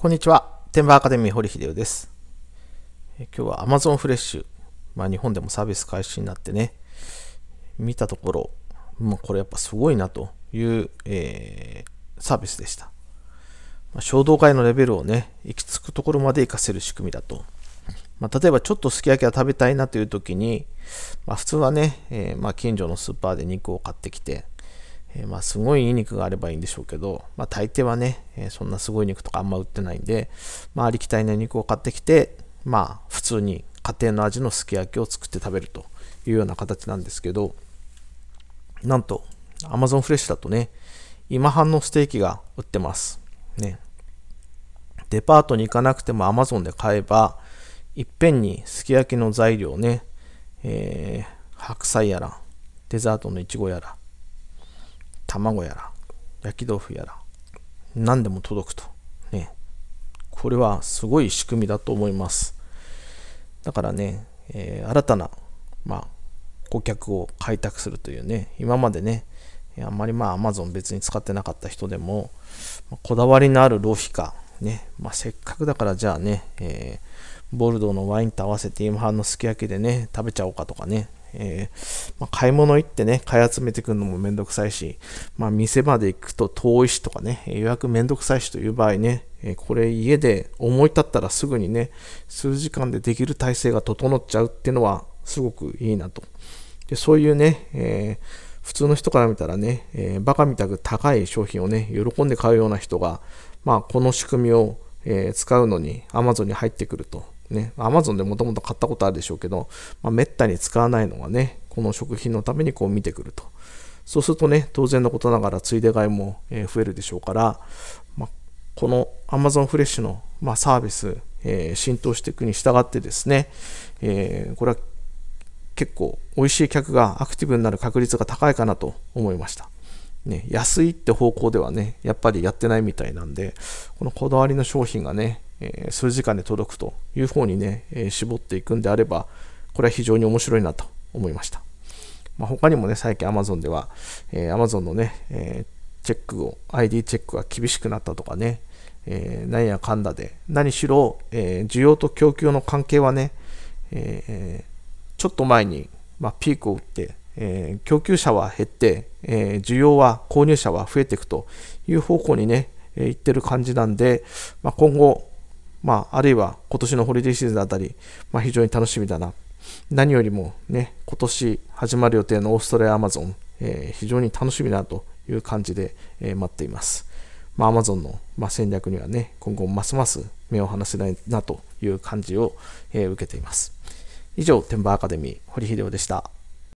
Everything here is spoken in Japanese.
こんにちは。天馬アカデミー堀秀夫です。え今日は Amazon フレッシュ。まあ日本でもサービス開始になってね、見たところ、まあ、これやっぱすごいなという、えー、サービスでした。まあ、衝動買いのレベルをね、行き着くところまで活かせる仕組みだと。まあ、例えばちょっとすき焼きが食べたいなという時に、まあ、普通はね、えー、ま近所のスーパーで肉を買ってきて、えまあ、すごいいい肉があればいいんでしょうけど、まあ、大抵はね、えそんなすごい肉とかあんま売ってないんで、まあ、ありきたりな肉を買ってきて、まあ、普通に家庭の味のすき焼きを作って食べるというような形なんですけど、なんと、Amazon フレッシュだとね、今半のステーキが売ってます。ね。デパートに行かなくても Amazon で買えば、いっぺんにすき焼きの材料ね、えー、白菜やら、デザートのいちごやら、卵やら、焼き豆腐やら、何でも届くと。ね。これはすごい仕組みだと思います。だからね、えー、新たな、まあ、顧客を開拓するというね、今までね、あんまりまあ Amazon 別に使ってなかった人でも、こだわりのある浪費家、ね、まあ、せっかくだからじゃあね、えー、ボルドーのワインと合わせて今半のすき焼きでね、食べちゃおうかとかね、えー、まあ、買い物行ってね、買い集めてくるのもめんどくさいし、まあ、店まで行くと遠いしとかね、予約めんどくさいしという場合ね、えー、これ家で思い立ったらすぐにね、数時間でできる体制が整っちゃうっていうのはすごくいいなと。でそういうね、えー、普通の人から見たらね、えー、バカみたく高い商品をね、喜んで買うような人が、まあ、この仕組みを、え使うのに Amazon に入ってくると。ね、アマゾンでもともと買ったことあるでしょうけど、まあ、めったに使わないのがね、この食品のためにこう見てくると。そうするとね、当然のことながら、ついで買いも増えるでしょうから、まあ、このアマゾンフレッシュの、まあ、サービス、えー、浸透していくに従ってですね、えー、これは結構美味しい客がアクティブになる確率が高いかなと思いました。ね、安いって方向ではね、やっぱりやってないみたいなんで、このこだわりの商品がね、え数時間で届くという方にね、え絞っていくんであれば、これは非常に面白いなと思いました。まあ、他にもね、最近 Amazon では、えー、Amazon のね、えチェックを、ID チェックが厳しくなったとかね、えー、なんやかんだで、何しろ、えー、需要と供給の関係はね、えー、ちょっと前に、まあ、ピークを打って、え供給者は減って、え需要は、購入者は増えていくという方向にね、いってる感じなんで、まあ、今後、まあ、あるいは今年のホリデーシーズンあたり、まあ、非常に楽しみだな。何よりもね、今年始まる予定のオーストラリアアマゾン、えー、非常に楽しみだという感じで、えー、待っています。まあ、アマゾンの、まあ、戦略にはね、今後ますます目を離せないなという感じを、えー、受けています。以上、テンバーアカデミー、堀秀夫でした。